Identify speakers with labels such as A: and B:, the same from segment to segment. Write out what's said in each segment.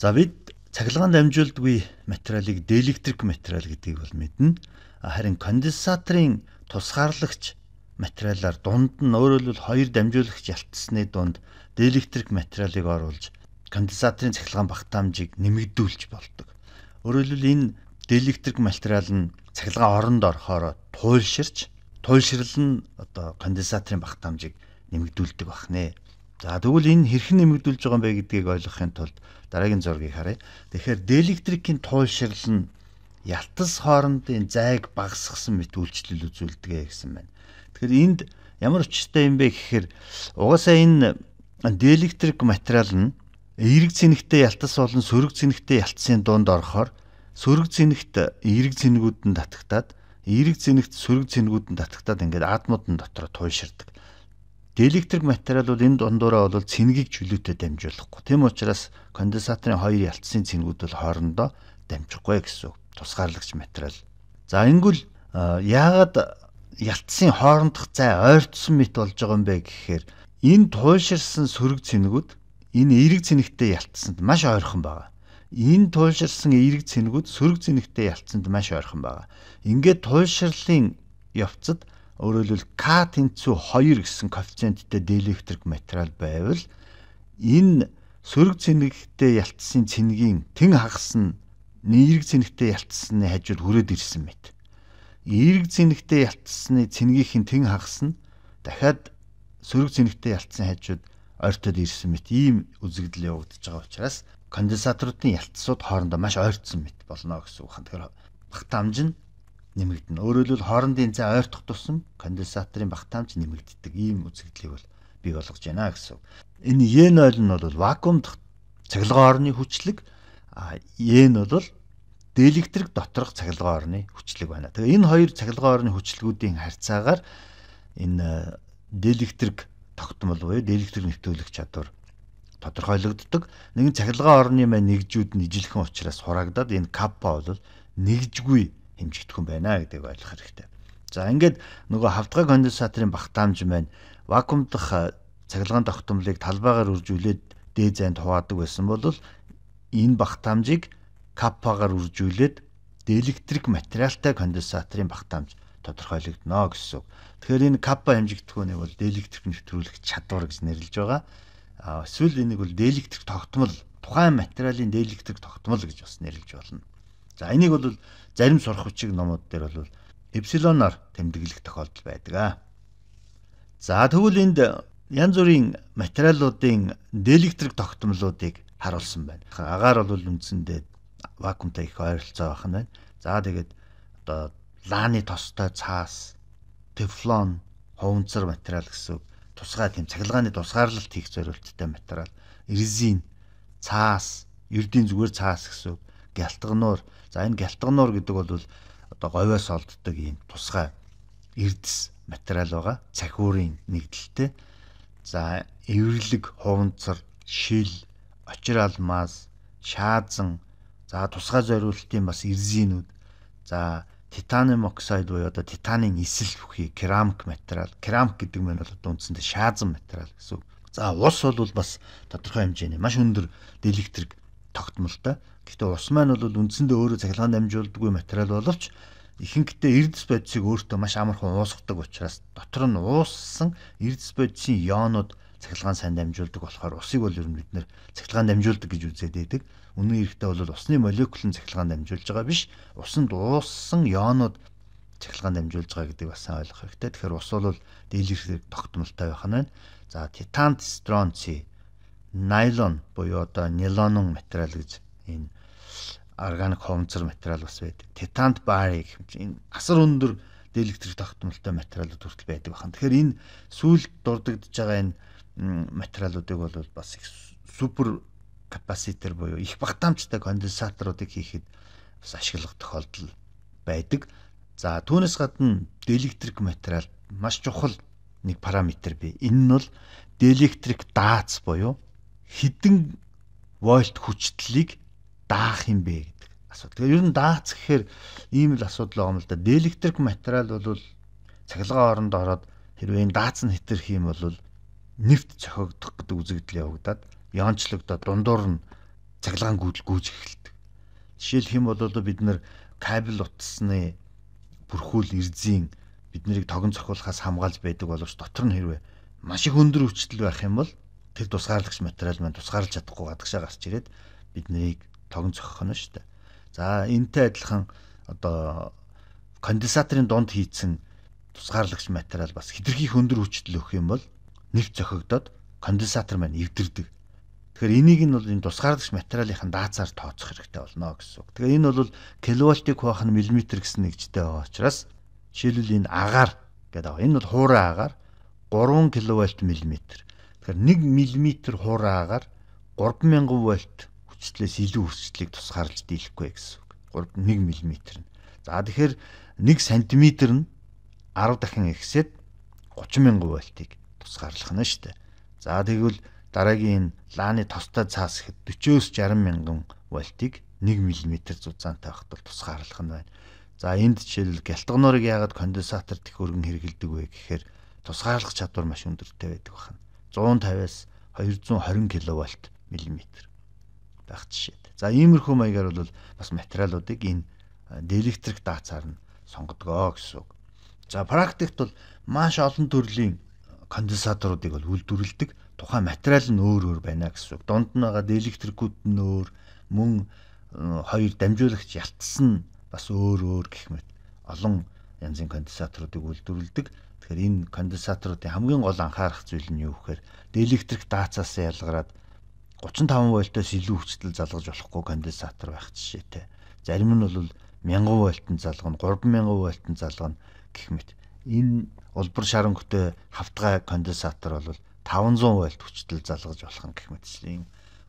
A: За бид цахилгаан дамжуулдгүй материалыг диэлектрик материал гэдгийг бол мэднэ. Харин конденсаторын тусгаарлагч материалаар дунд нь өөрөөр хэлбэл хоёр дамжуулагч ялтсны дунд диэлектрик материалыг оруулж конденсаторын цахилгаан багтаамжийг нэмэгдүүлж болдог. Өөрөөр хэлбэл энэ диэлектрик материал нь цахилгаан оронд орохоор туйлширч туйлширл нь одоо конденсаторын багтаамжийг нэмэгдүүлдэг бахнэ. За тэгвэл энэ хэрхэн нэмэгдүүлж байгаа юм бэ гэдгийг ойлгохын тулд дараагийн зургийг харъя. Тэгэхээр диэлектрикийн туйлшрал нь ялтас хоорондын зайг багасгасан мэт үйлчлэл үзүүлдэг гэсэн байна. Тэгэхээр энд ямар учиртай юм бэ гэхээр угаасаа энэ диэлектрик материал нь эрэг зэнэгтэй ялтас болон сөрөг зэнэгтэй ялтсын дунд орохоор сөрөг зэнэгт эрэг зэнэгүүд нь татагтаад эрэг зэнэгт сөрөг зэнэгүүд нь татагтаад ингээд атомууд нь дотроо туйлширдаг. Диэлектрик материал бол энэ дундуураа бол цэнгийг чөлөөтэй дамжуулахгүй. Тэм учраас конденсаторын хоёр ялцсан цэнгүүд бол хоорондоо дамжихгүй гэсэн тусгаарлагч материал. За ингэвэл яагаад ялцсан хоорондох зай ойртсон мэт болж байгаа юм бэ гэхээр энэ туйлширсан сөрөг цэнгүүд энэ эерэг цэнэгтэй ялцсанд маш ойрхон байгаа. Энэ туйлширсан эерэг цэнгүүд сөрөг цэнэгтэй ялцсанд маш ойрхон байгаа. Ингээд туйлширлын явцад өөрөөр хэлбэл К тэнцүү 2 гэсэн коэффициенттэй диэлектрик материал байвал энэ сөрөг цэнэгтэй ялтсан цэнгийн тэн хагас нь эерэг цэнэгтэй ялтсаны хажууд хүрээд ирсэн мэт. Эерэг цэнэгтэй ялтсаны цэнгийнхин тэн хагас нь дахиад сөрөг цэнэгтэй ялтсан хажууд ойртоод ирсэн мэт ийм үзэгдэл явагдаж байгаа учраас конденсаторуудын ялтсууд хоорондоо маш ойртсон мэт болно гэсэн үг хан. Тэгэхээр багтаамж нь нэмэгдэнэ. Өөрөөр хэлбэл хоорондын зай ойртох тусам конденсаторын багтаамж нэмэгддэг ийм үзэгдлийг бол бий болгож байна гэсэн. Энэ Е0 нь бол вакуум дахь цахилгаан орны хүчлэг, а Е нь бол диэлектрик доторх цахилгаан орны хүчлэг байна. Тэгээ энэ хоёр цахилгаан орны хүчлэгүүдийн харьцаагаар энэ э, диэлектрик тогтмол буюу диэлектрик нэвтрүүлэх чадвар тодорхойлогддог. Нэгэн цахилгаан орны маань нэгжүүд нь ижилхэн учраас хураагдаад энэ капа бол нэгжгүй хэмжигдэх юм байна гэдгийг ойлгох хэрэгтэй. За ингээд нөгөө хавдгай конденсаторын багтаамж маань вакуумдах цахилгаан тогтмолыг талбайгаар үржүүлээд дээд зайд хуваадаг байсан бол энэ багтаамжийг каппагаар үржүүлээд диэлектрик материалтай конденсаторын багтаамж тодорхойлогдно гэсэн. Тэгэхээр энэ каппа хэмжигдэхүүнийг бол диэлектрик нэвтрүүлэх чадвар гэж нэрлэж байгаа. Эсвэл энийг бол диэлектрик тогтмол, тухайн материалын диэлектрик тогтмол гэж бас нэрлэж болно. За энийг бол зарим сурхавчиг номууд дээр бол эпсилоноор тэмдэглэх тохиолдол байдаг аа. За тэгвэл энд янз бүрийн материалуудын диэлектрик тогтмолуудыг харуулсан байна. Агаар бол үндсэндээ вакуумтай их ойролцоо байх нь байна. За тэгээд одоо лааны тостой цаас, тефлон, хувцар материал гэсэн тусгай тийм цахилгааны тусгаарлалт хийх зорилттой материал, резин, цаас, ердийн зүгээр цаас гэсэн гялтгануур За энэ гялтгануур гэдэг бол одоо говьоос олддог ийм тусгай эрдэс материал байгаа. Цахиурын нэгдэлтэй. За эвэрлэг, хуванцар, шил, очир алмаз, шаазан, за тусгай зориулалтын бас эрзинүүд. За титаниум оксайд буюу одоо титанийн эсэл бүхий керамик материал. Керамик гэдэг нь бол одоо үндсэндээ шаазан материал гэсэн үг. За ус бол бас тодорхой хэмжээний маш өндөр диэлектрик тогтмолтой. Гэхдээ ус маань бол үндсэндээ өөрөө цахилгаан дамжуулдаггүй материал боловч ихэнхдээ эрдэс бодисыг өөртөө маш амархан уусгадаг учраас дотор нь ууссан эрдэс бодисын ионууд цахилгаан сайн дамжуулдаг болохоор усыг бол ер нь бид нэр цахилгаан дамжуулдаг гэж үзээд байдаг. Үнэн хэрэгтээ бол усны молекул нь цахилгаан дамжуулж байгаа биш. Усанд ууссан ионууд цахилгаан дамжуулж байгаа гэдэг бас ойлгох хэрэгтэй. Тэгэхээр ус бол дийлэрхэг тогтмолтой байх нь байна. За титан, стронци, найлон буюу одоо нейлонон материал гэж энэ органик ховнцар материал бас байдаг. Титант барий гэх юм. Энэ асар өндөр диэлектрик тогтмолтой материалууд хүртэл байдаг байна. Тэгэхээр энэ сүүлд дурддагдж байгаа энэ материалуудыг бол бас их супер капацитер буюу их багтаамжтай конденсаторуудыг хийхэд бас ашиглах тохиолдол байдаг. За түүнээс гадна диэлектрик материал маш чухал нэг параметр бий. Энэ нь бол диэлектрик даац буюу хідэн вольт хүчтлийг даах юм бэ гэдэг асуудал. Тэгээ ер нь даац гэхээр ийм л асуудал байгаа юм л да. Диэлектрик материал бол цаглагаа оронд ороод хэрвээ энэ даац нь хэтэрх юм бол нефт цохогдох гэдэг үзэгдэл явагдаад ёнчлогдоод дундуур нь цаглагаан гүйдэл гүйж эхэлдэг. Жишээлх юм бол бид нэр кабель утасны бүрхүүл эрзийн бид нарыг тогон цохиулахаас хамгаалж байдаг боловч дотор нь хэрвээ маш их өндөр өвчлөл байх юм бол тэр тусгаарлагч материал маань тусгаарлаж чадахгүй гадагшаа гарч ирээд бид нарыг тогн цохох нь шүү дээ. За энтэй адилхан одоо конденсаторын донд хийцэн тусгаарлагч материал бас хэтэрхий хөндөр хүчтэй өгөх юм бол нэвт зохигдоод конденсатор маань эвдэрдэг. Тэгэхээр энийг нь бол энэ тусгаарлагч материалын даацаар тооцох хэрэгтэй болно гэсэн үг. Тэгэхээр энэ бол киловольтыг хуваах нь миллиметр гэсэн нэгжтэй байгаа учраас жишээлбэл энэ агаар гэдэг байгаа. Энэ бол хуурай агаар 3 киловольт миллиметр. Тэгэхээр 1 мм хуурай агаар 3000 вольт хүсчлээс илүү хүсчлийг тусгаарлж дийлэхгүй гэсэн үг. 3 1 мм нь. За тэгэхээр 1 см нь 10 дахин ихсээд 30 мянган вольтыг тусгаарлах нь шүү дээ. За тэгвэл дараагийн лааны тостой цаас ихэд 40-с 60 мянган вольтыг 1 мм зузаантай хавтал тусгаарлах нь байна. За энд жишээлбэл гялтгонорыг яагаад конденсаторт их өргөн хэрэгэлдэг вэ гэхээр тусгаарлах чадвар маш өндөртэй байдаг байна. 150-аас 220 кВт мм байх жишээд. За иймэрхүү маягаар бол бас материалуудыг энэ диэлектрик даацаар нь сонгодгоо гэсэн үг. За практикт бол маш олон төрлийн конденсаторуудыг бол үйлдвэрлэдэг. Тухайн материал нь өөр өөр байна гэсэн үг. Донд нь байгаа диэлектрикүүд нь өөр, мөн хоёр дамжуулагч ялтсан бас өөр өөр гэх мэт олон янзын конденсаторуудыг үйлдвэрлэдэг. Тэгэхээр энэ конденсаторуудын хамгийн гол анхаарах зүйл нь юу гэхээр диэлектрик даацаас ялгараад 35 вольтоос илүү хүчтэй залгаж болохгүй конденсатор байх жишээтэй. Зарим нь бол 1000 вольтанд залгана, 3000 вольтанд залгана гэх мэт. Энэ улбар шарангтай хавтгай конденсатор бол 500 вольт хүчтэй залгаж болох юм гэх мэтчлэн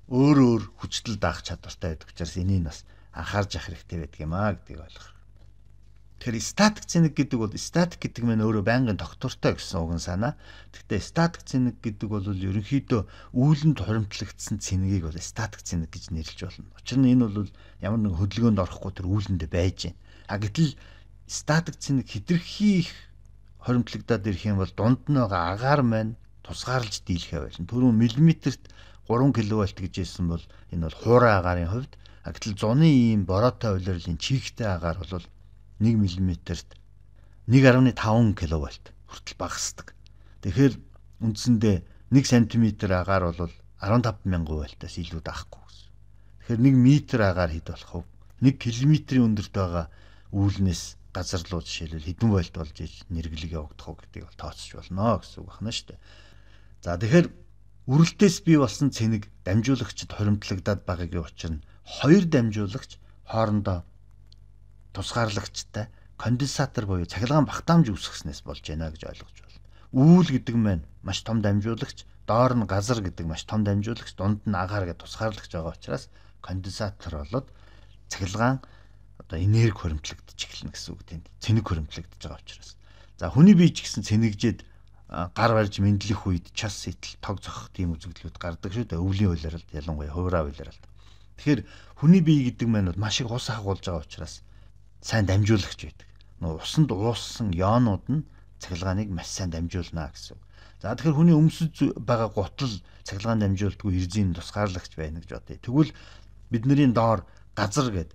A: өөр өөр хүчтэй даах чадвартай байдаг учраас энийг бас анхаарч явах хэрэгтэй байдаг юм аа гэдгийг ойлгох. Тэгэхээр static цэник гэдэг бол static гэдэг мэн өөрөө байнгын доктортой гэсэн үг санаа. Гэхдээ static цэник гэдэг бол ерөнхийдөө үүлэнд хуримтлагдсан цэнигийг бол static цэник гэж нэрлэж болно. Учир нь энэ бол ямар нэгэн хөдөлгөөнд орохгүй тэр үүлэндээ байж байна. А гэтэл static цэник хэтэрхий их хуримтлагдаад ирэх юм бол дунд нь байгаа агаар маань тусгаарлаж дийлэхэ байлна. Түрүүн миллиметрт 3 кВт гэж хэлсэн бол энэ бол хуурай агарын хувьд а гэтэл зуны ийм бороотой улирлын чихтэй агаар бол 1 мм-т 1.5 кВт хүртэл багасдаг. Тэгэхээр үндсэндээ 1 см агаар бол 15000 вольтаас илүү даахгүй гэсэн. Тэгэхээр 1 метр агаар хэд болох вэ? 1 км-ийн өндөрт байгаа үүлнээс газар руу жишээлбэл хэдэн вольт болж иж нэрглэг явагдах уу гэдгийг бол тооцож болно гэсэн үг байна шүү дээ. За тэгэхээр үрэлтээс бий болсон цэник дамжуулагчд хоримтлагдаад багагийн учир нь хоёр дамжуулагч хоорондоо тусгаарлагчтай конденсатор буюу цахилгаан багтаамж үүсгэснээс болж байна гэж ойлгож байна. Үүл гэдэг нь маш том дамжуулагч, доор нь газар гэдэг маш том дамжуулагч, дунд нь агаар гэж тусгаарлагч байгаа учраас конденсатор болоод цахилгаан одоо энерги хөрөмтлөгдөж эхэлнэ гэсэн үг тийм. Цэник хөрөмтлөгдөж байгаа учраас. За хүний бие ч гэсэн цэнэгжээд гар барьж мэдлэх үед час сэтэл тог зохих тийм үзэгдлүүд гардаг шүү дээ. Өвлийн үйлрэлт ялангуяа хувраа үйлрэлт. Тэгэхээр хүний бие гэдэг нь маш их ус агуулж байгаа учраас сайн дамжуулагч байдаг. Нөө усанд ууссан яонууд нь цахилгааныг маш сайн дамжуулна гэсэн. За тэгэхээр хүний өмсөж байгаа гутал цахилгаан дамжуултгүй хэрзийн тусгаарлагч байна гэж бодъё. Тэгвэл бидний доор газар гэдэг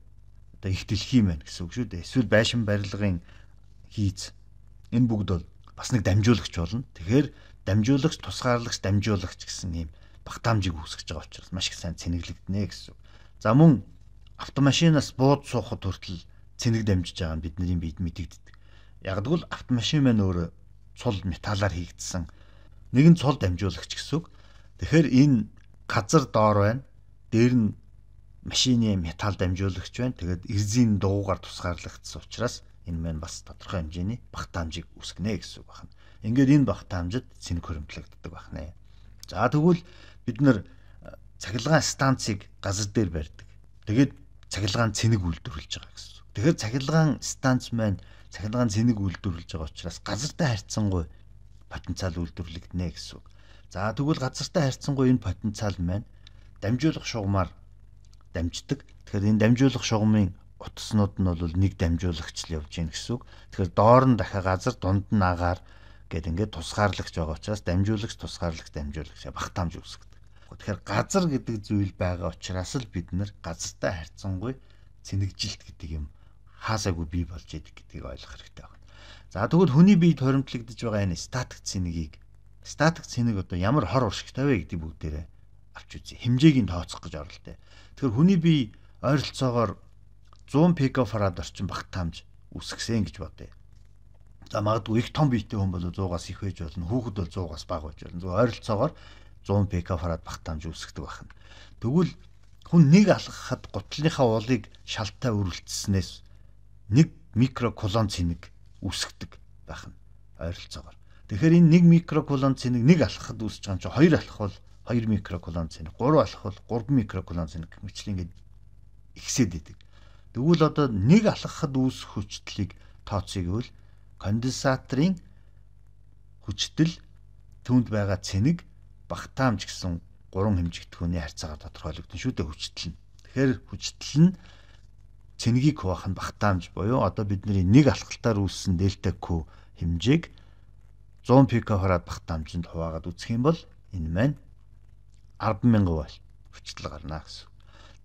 A: одоо их дэлхий мэн гэсэн үг шүү дээ. Эсвэл байшин барилгын хийц энэ бүгд бол бас нэг дамжуулагч болно. Тэгэхээр дамжуулагч, тусгаарлагч, дамжуулагч гэсэн ийм багтаамжийг үүсгэж байгаа учраас маш их сайн цэнэглэгдэнэ гэсэн. За мөн автомашинаас бууд суухад хүртэл цэник дамжиж байгаа нь бидний биед мэдэгддэг. Ягдгүйл автомашин маань өөр цул металлаар хийгдсэн нэгэн цул дамжуулагч гэсэн үг. Тэгэхээр энэ газар доор байна. Дээр нь машины металл дамжуулагч байна. Тэгээд эрзийн дуугаар тусгаарлагдсан учраас энэ маань бас тодорхой хэмжээний багтаамжийг үсгэнэ гэсэн үг байна. Ингээд энэ багтаамжид цэник хөрөмтлөгддөг байна. За тэгвэл бид нар цахилгаан станцыг газар дээр барьдаг. Тэгээд цахилгаан цэник үйлдвэрлэж байгаа гэсэн Тэгэхээр цахилгаан станц маань цахилгаан зэнийг үйлдвэрлэж байгаа учраас газартай харьцангуй потенциал үйлдвэрлэгдэнэ гэсэн үг. За тэгвэл газартай харьцангуй энэ потенциал маань дамжуулах шугамар дамждаг. Тэгэхээр энэ дамжуулах шугамын утаснууд нь бол нэг дамжуулагч л явж гин гэсэн үг. Тэгэхээр доор нь дахиад газар дунд нь агаар гэд ингээд тусгаарлагч байгаа учраас дамжуулагч тусгаарлагч дамжуулагч багтаамж үүсгэдэг. Тэгэхээр газар гэдэг зүйл байгаа учраас л бид нэр газартай харьцангуй цэнэгжилт гэдэг юм хаасаагүй бий болж идэг гэдгийг ойлгох хэрэгтэй байна. За тэгвэл хүний биед хоримтлагдж байгаа энэ статик цэнийг статик цэнийг одоо ямар хор уршигтай вэ гэдэг бүгдээрээ авч үзье. Хэмжээг нь тооцох гэж оролдъё. Тэгэхээр хүний бие ойролцоогоор 100 пикофарад орчим багтаамж үсгсэн гэж бодъё. За магадгүй их том биетэй хүн бол 100-аас их байж болно. Хүүхэд бол 100-аас бага байж болно. Зөв ойролцоогоор 100 пикофарад багтаамж үсгдэг байна. Тэгвэл хүн нэг алхахад гутлынхаа уулыг шалтаа өрөлдснээс 1 микрокулон цэник үсгдэг байх нь ойролцоогоор. Тэгэхээр энэ 1 микрокулон цэник 1 алхахад үсэж байгаа чинь 2 алхах бол 2 микрокулон цэник, 3 алхах бол 3 микрокулон цэник мэтлээ ингээд ихсээд идэг. Тэгвэл одоо 1 алхахад үүсэх хүчтлийг тооцъё гэвэл конденсаторын хүчтэл түүнд байгаа цэник багтаамж гэсэн гурван хэмжигдэхүүний харьцаагаар тодорхойлогдсон шүү дээ хүчтэл нь. Тэгэхээр хүчтэл нь цэнгийг хуваах нь багтаамж буюу одоо бидний нэг алхалтаар үүссэн дельта Q хэмжээг 100 пика хораад багтаамжинд хуваагаад үзэх юм бол энэ маань 100,000 вольт хүчтэл гарна гэсэн.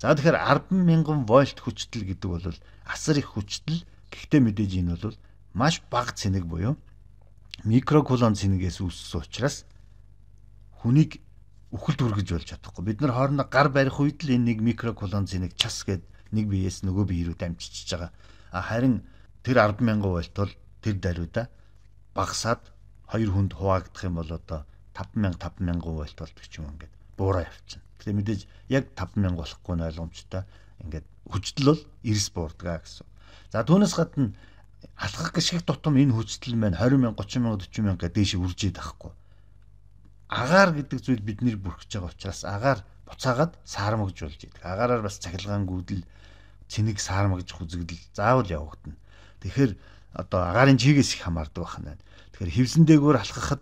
A: За тэгэхээр 100,000 вольт хүчтэл гэдэг бол асар их хүчтэл гэхдээ мэдээж энэ бол маш бага цэник буюу микрокулон цэнигээс үүссэн учраас хүнийг үхэлд үргэж болж чадахгүй. Бид нар хоорондоо гар барих үед л энэ нэг микрокулон зэник час гэд нэг биеэс нөгөө бие рүү дамжиж байгаа. Харин тэр 100000 вольт бол тэр даруйда багасаад хоёр хүнд хуваагдах юм бол одоо 5000 5000 вольт болдог ч юм ингээд буураа явчихна. Тэгээ мэдээж яг 5000 болохгүй нь ойлгомжтой. Ингээд хүчтэл бол эрс буурдгаа гэсэн. За түүнээс гадна алхах гიშгэх тутам энэ хүчтэл маань 20000 30000 40000 гэдэг дээш үрж идэхгүй. Агаар гэдэг зүйл бид нэр бүрхэж байгаа учраас агаар буцаагаад саармагжуулж идэг. Агаараар бас цахилгаан гүйдэл чинийг саармагжих үзэгдэл заавал явагдана. Тэгэхээр одоо агаарын чигээс их хамаардаг байна. Тэгэхээр хевсэн дээгүүр алхахад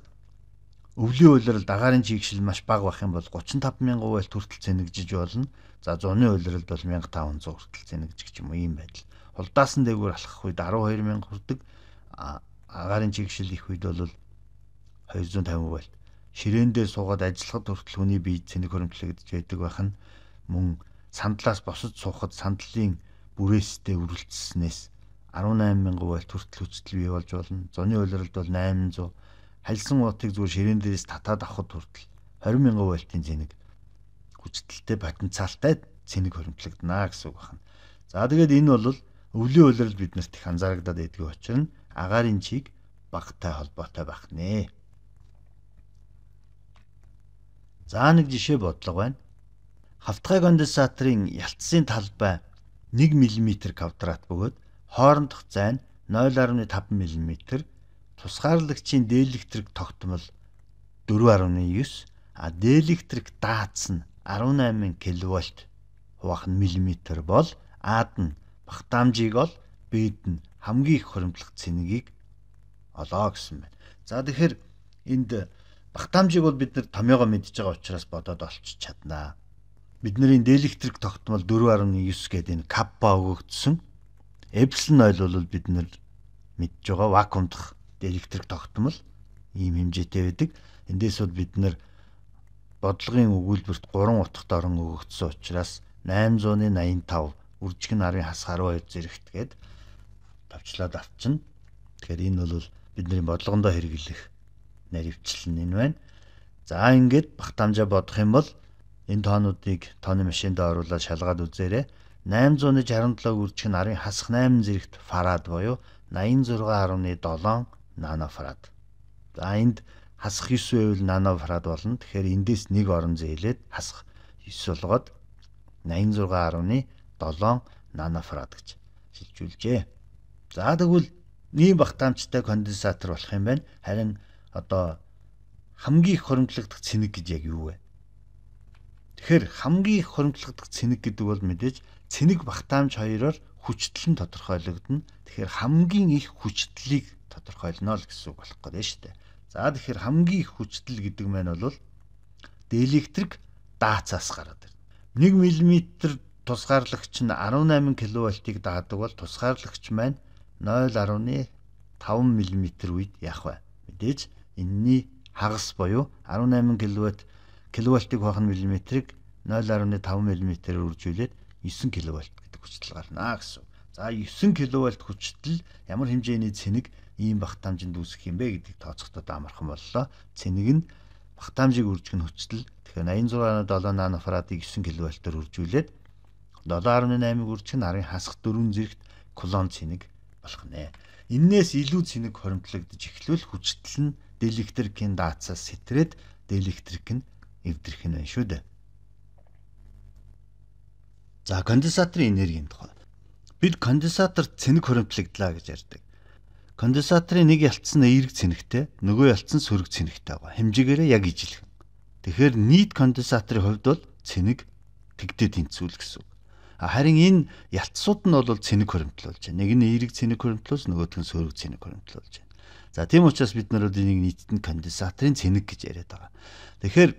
A: өвлийн уйлрал дагаарын чигшил маш бага байх юм бол 35000 хувиар хүртэл зэнэгжиж болно. За зуны уйлрал бол 1500 хүртэл зэнэгжих юм уу ийм байдал. Хулдаасан дээгүүр алхах үед 12000 хүрдэг. Агаарын чигшил их үед бол 250 хувиар. Ширээндээ суугаад ажиллахад хүртэл хүний бие зэнэг хөрөмтлөгдөж байдаг байх нь мөн сандлаас босож суухад сандлын бүрээстэй үргэлжлэснээс 18000 вольт хүртэл хүчтэй бий болж болно. Зоны улиралд бол 800 халсан уутыг зүгээр ширээн дээрээс татаад авахд хүртэл 20000 вольтын зэник хүчтэлтэй потенциалтай зэник хөрөмтлөгдөнө гэсэн үг байна. За тэгээд энэ бол өвлийн улирал биднэрт их анзаарагдаад байдгүй учраас агаарын чиг багтай холбоотой байх нэ. За нэг жишээ бодлого байна хавтгай конденсаторын ялцсын талбай 1 мм квадрат бөгөөд хоорондох зайн 0.5 мм, тусгаарлагчийн диэлектрик тогтмол 4.9, а диэлектрик даатс нь 18 кВт хуваах нь миллиметр бол аад нь багтаамжийг ол бэд нь хамгийн их хоримтлох цэнийг олоо гэсэн байна. За тэгэхээр энд багтаамжийг бол бид нэр томьёогоо мэдж байгаа учраас бодоод олчих чаднаа бидний диэлектрик тогтмол 4.9 гэдэг энэ каппа өгөгдсөн. Эпсилон 0 бол бид нар мэдж байгаа вакуум дах диэлектрик тогтмол ийм хэмжээтэй байдаг. Эндээс бол бид нар бодлогын өгүүлбэрт 3 утгад орон өгөгдсөн учраас 885 үржигэн нарын хас 12 зэрэгт гээд тавчлаад авчна. Тэгэхээр энэ бол бидний бодлогондоо хэрэглэх наривчлал нь энэ байна. За ингээд бахтамжаа бодох юм бол Энэ тоонуудыг тооны машинд оруулаад шалгаад үзээрэй. 867 үржих нь арын хасах 8 зэрэгт фарад буюу 86.7 нанофарад. За энд хасах 9 байвал нанофарад болно. Тэгэхээр эндээс нэг орон зээлээд хасах 9 болгоод 86.7 нанофарад гэж шилжүүлжээ. За тэгвэл ийм багтаамжтай конденсатор болох юм байна. Харин одоо хамгийн их хоригдлогдох цэник гэж яг юу вэ? Тэгэхээр хамгийн их хоримтлагдах цэник гэдэг бол мэдээж цэник багтаамж хоёроор хүчтэл нь тодорхойлогдно. Тэгэхээр хамгийн их хүчтлийг тодорхойлно л гэсэн үг болох гэдэг нь шүү дээ. За тэгэхээр хамгийн их хүчтэл гэдэг маань бол диэлектрик даацаас гараад ирнэ. 1 мм тусгаарлагч нь 18 кВт-ийг даадаг бол тусгаарлагч маань 0.5 мм үед явах бай. Мэдээж энэний хагас буюу 18 кВт киловольтыг хавах нь миллиметрийг 0.5 мм-ээр үржүүлээд 9 киловольт гэдэг хүчтэл гарнаа гэсэн. За 9 киловольт хүчтэл ямар хэмжээний цэник ийм багтаамжинд үүсэх юм бэ гэдгийг тооцохдод амархан боллоо. Цэник нь багтаамжийг үржих нь хүчтэл тэгэхээр 86.7 нанофарадыг 9 киловольтээр үржүүлээд 7.8-ыг үржих нь арын хасах дөрвөн зэрэгт кулон цэник болох нэ. Иннээс илүү цэник хоримтлагдж эхлүүл хүчтэл нь делектр киндаацаас сэтрээд делектр кин эвдрэх нь шүү дээ. За конденсаторын энергийн тухай. Бид конденсатор цэник хөрөмтлагдлаа гэж ярьдаг. Конденсаторын нэг ялц нь эерэг цэниктэй, нөгөө ялц нь сөрөг цэниктэй байгаа. Хэмжээгээрээ яг ижилхэн. Тэгэхээр нийт конденсаторын хувьд бол цэник тэгтээ тэнцүүл гэсэн. Харин энэ ялцсууд нь бол цэник хөрөмтлүүлж байна. Нэг нь эерэг цэник хөрөмтлүүлж, нөгөөх нь сөрөг цэник хөрөмтлүүлж байна. За тийм учраас бид нар бол энийг нийтэд нь конденсаторын цэник гэж яриад байгаа. Тэгэхээр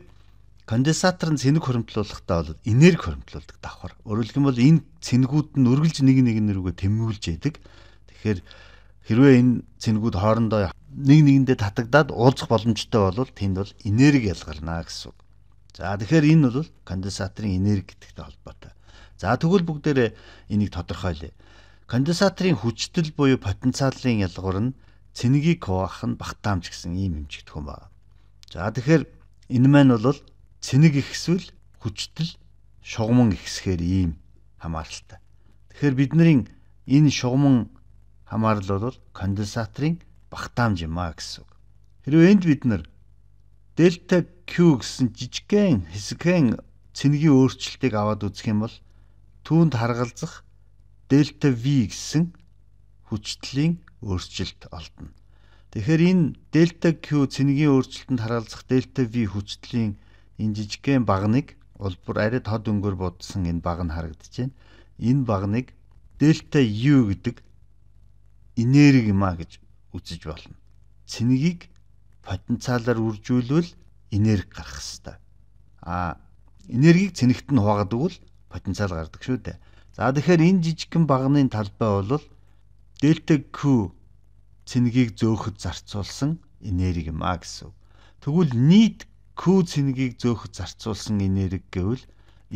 A: конденсатор нь цэник хөрөмтлүүлэхдээ бол энерги хөрөмтлүүлдэг давхар. Өөрөлдөх юм бол энэ цэнэгүүд нь үргэлж нэг нэг нэрүүгээ тэмүүлж яадаг. Тэгэхээр хэрвээ энэ цэнэгүүд хоорондоо нэг нэгэндээ татагдаад уулзах боломжтой бол тэнд бол энерги ялгарна гэсэн үг. За тэгэхээр энэ бол конденсаторын энерги гэдэгтэй холбоотой. За тэгвэл бүгдээрээ энийг тодорхойлъё. Конденсаторын хүчтэл буюу потенциалын ялгуур нь цэнийг хуваах нь багтаамж гэсэн ийм хэмжигдэх юм байна. За тэгэхээр энэ маань бол Цэник ихсвэл хүчтэл шугамн ихсэхээр ийм хамааралтай. Тэгэхээр бидний энэ шугамн хамаарал бол конденсаторын багтаамж юм а гэсэн үг. Хэрвээ энд бид нар дельта Q гэсэн жижигхэн хэсэгхэн цэнигийн өөрчлөлтийг аваад үзэх юм бол түүнд харгалзах дельта V гэсэн хүчтлийн өөрчлөлт олдно. Тэгэхээр энэ дельта Q цэнигийн өөрчлөлтөнд харгалзах дельта V хүчтлийн энэ жижигхэн багныг улбар арид ход өнгөөр будсан энэ баг нь харагдаж байна. Энэ багныг дельта U гэдэг энерги ма гэж үзэж болно. Цэнийг потенциалаар үржүүлвэл энерги гарах хэвээр. А энергийг цэнэгт нь хуваагаад өгвөл потенциал гардаг шүү дээ. За тэгэхээр энэ жижигхэн багны талбай бол дельта Q цэнийг зөөхөд зарцуулсан энерги ма гэсэн. Тэгвэл нийт Күү цэнийг зөөхөд зарцуулсан энерги гэвэл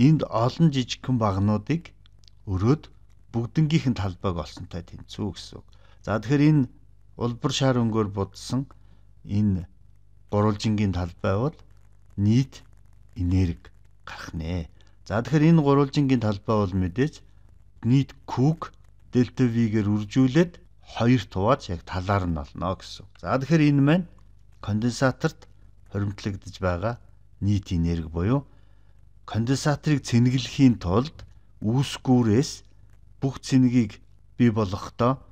A: энд олон жижигхэн багнуудыг өрөөд бүгднгийнх нь талбайг олсонтой тэнцүү гэсэн үг. За тэгэхээр энэ улбар шар өнгөөр будсан энэ гурвалжингийн талбай бол нийт энерги гарах нэ. За тэгэхээр энэ гурвалжингийн талбай бол мэдээж нийт күүг дельта v-гээр үржүүлээд хоёр туваач яг талаар нь олно гэсэн. За тэгэхээр энэ маань конденсаторт хоримтлагдж байгаа нийт энерги буюу конденсаторыг цэнгэлэхийн тулд үүсгүүрээс бүх цэнгийг бий болгохдоо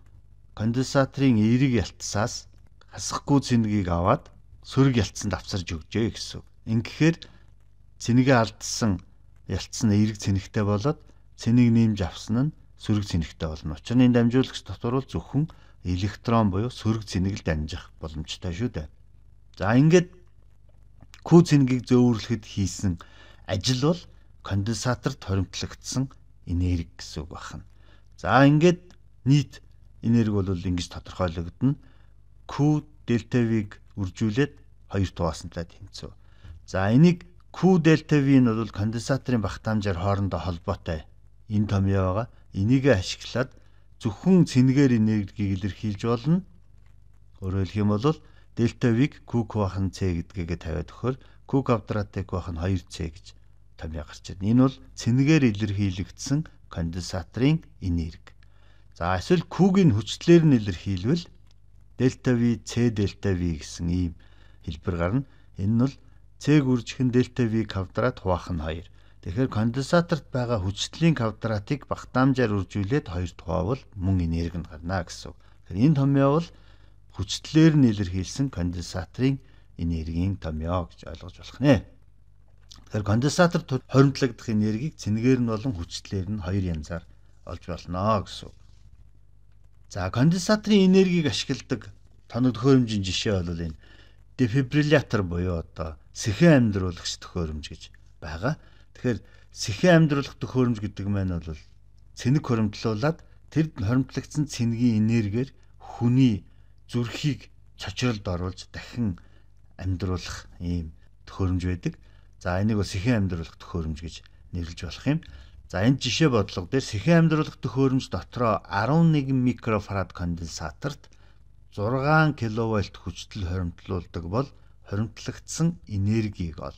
A: конденсаторын эерэг ялтсаас хасахгүй цэнгийг аваад сөрөг ялтсанд авсарж өгчээ гэсэн. Ингэхээр цэнэгээ алдсан ялтсан эерэг цэнэгтэй болоод цэнийг нэмж авсан нь сөрөг цэнэгтэй болно. Учир нь энэ дамжуулагч дотор бол зөвхөн электрон буюу сөрөг цэнийг л дамжих боломжтой шүү дээ. За ингээд Күүцэнгийг зөөвөрлөхөд хийсэн ажил бол конденсатор торимтлагдсан энерги гэсэн үг байна. За ингээд нийт энерги бол ингэж тодорхойлогдно. Q дельта V-г үржүүлээд хоёр туугаснтай тэмцүү. За энийг Q дельта V нь бол конденсаторын багтаамжаар хоорондоо холбоотой энэ томьёо байгаа. Энийг ашиглаад зөвхөн цэнгээр энергиг илэрхийлж болно. Өөрөөр хэлэх юм бол Дельтавиг Куквахын С гэдгээгээ тавиад өгөхөөр Кук авдратеквах нь 2C гэж томьёо гарч ирнэ. Энэ бол цэнгээр илэрхийлэгдсэн конденсаторын энерги. За эсвэл Q-ийн хүчлэлээр нь илэрхийлвэл дельта V C дельта V гэсэн ийм хэлбэр гарна. Энэ нь бол C гүржихэн дельта V квадрат хуваах нь 2. Тэгэхээр конденсаторт байгаа хүчлэлийн квадратыг багтаамжаар үржүүлээд 2 тухайвал мөн энерги нь гарна гэсэн үг. Тэгэхээр энэ томьёо бол хүчлэлээр нь илэрхийлсэн конденсаторын энергийн томьёо гэж ойлгож болох нэ. Тэгэхээр конденсатор хоримтлагдах энергийг цэнгээр нь болон хүчлэлээр нь хоёр янзаар олж болно гэсэн. За конденсаторын энергийг ашигладаг тоног төхөөрөмжийн жишээ бол энэ дефибриллятор буюу одоо сэхэн амьдруулагч төхөөрөмж гэж байгаа. Тэгэхээр сэхэн амьдруулах төхөөрөмж гэдэг маань бол цэник хоримтлуулаад тэр хоримтлагдсан цэнгийн энергээр хүний зүрхийг цочролд оруулж дахин амьдруулах ийм төхөөрөмж байдаг. За энийг бол сэхэн амьдруулах төхөөрөмж гэж нэрлэж болох юм. За энэ жишээ бодлого дээр сэхэн амьдруулах төхөөрөмж дотроо 11 микрофарад конденсаторт 6 кВт хүчтэл хоримтлуулдаг бол хоримтлагдсан энергиг ол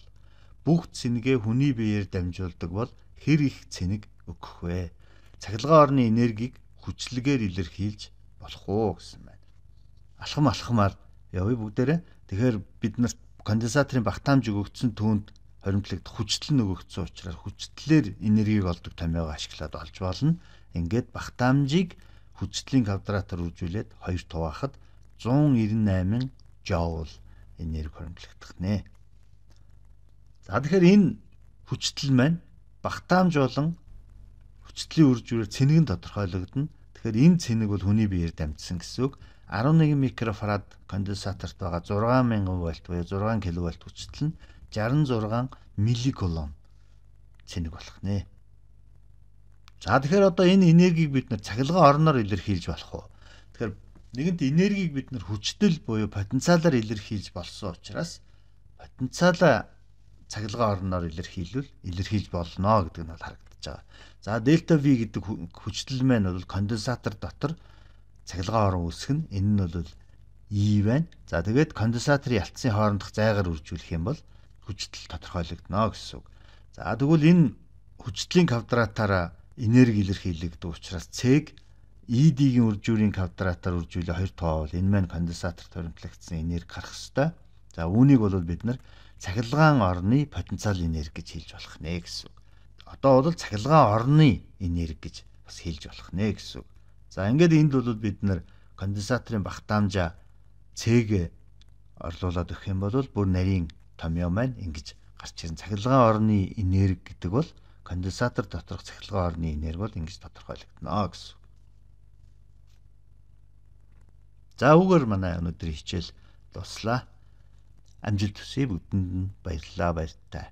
A: бүх цэнэгэ хүний биеэр дамжуулдаг бол хэр их цэнэг өгөх вэ? Цахилгаан орны энергийг хүчлэгээр илэрхийлж болох уу гэсэн юм алхам алхамаар явъя бүгдээрээ. Тэгэхээр бид нарт конденсаторын багтаамж өгөгдсөн түүнд хоримтлогд хүчтэл нөгөгдсөн учраас хүчтлэлээр энергийг олдог томьёо ашиглаад олж болно. Ингээд багтаамжийг хүчтлийн квадратаар үржүүлээд хоёр туваахад 198 жоул энерги хоримтлогдох нэ. За тэгэхээр энэ хүчтэл маань багтаамж болон хүчтлийн үржүүрээр цэнэг нь тодорхойлогдно. Тэгэхээр энэ цэнэг бол хүний биеэр дамжсан гэсэн үг. 11 микрофарад конденсаторт байгаа 6000 вольт буюу 6 киловольт хүчтэл нь 66 милликулон цэник болох нэ. За тэгэхээр одоо энэ энергийг бид нэр цахилгаан орноор илэрхийлж болох уу? Тэгэхээр нэгэнт энергийг бид нэр хүчтэл буюу потенциалаар илэрхийлж болсон учраас потенциалаа цахилгаан орноор илэрхийлвэл илэрхийлж болно гэдэг нь бол харагдаж байгаа. За дельта V гэдэг хүчтэл маань бол конденсатор дотор цагилгаан орон үсэх нь энэ нь бол E байна. За тэгээд конденсаторын ялцсан хоорондох зайгаар үржүүлэх юм бол хүчтэл тодорхойлогдно гэсэн үг. За тэгвэл энэ хүчтлийн квадратаараа энерги илэрхийлэгдэх учраас C-г ED-ийн үржүүрийн квадратаар үржүүлээ хоёр тоо бол энэ маань конденсатор торимтлагдсан энерги гарах хэвээр. За үүнийг бол бид нар цахилгаан орны потенциал энерги гэж хэлж болох нэ гэсэн үг. Одоо бол цахилгаан орны энерги гэж бас хэлж болох нэ гэсэн үг. За ингээд энд бол бид нэр конденсаторын багтаамжаа цэг орлуулад өгөх юм бол бүр нарийн томьёо маань ингэж гарч ирнэ. Цахилгаан орны энерги гэдэг бол конденсатор доторх цахилгаан орны энерги бол ингэж тодорхойлогдно гэсэн. За үгээр манай өнөөдрийн хичээл дуслаа. Амжилт хүсье бүгдэнд нь баярлалаа баяртай.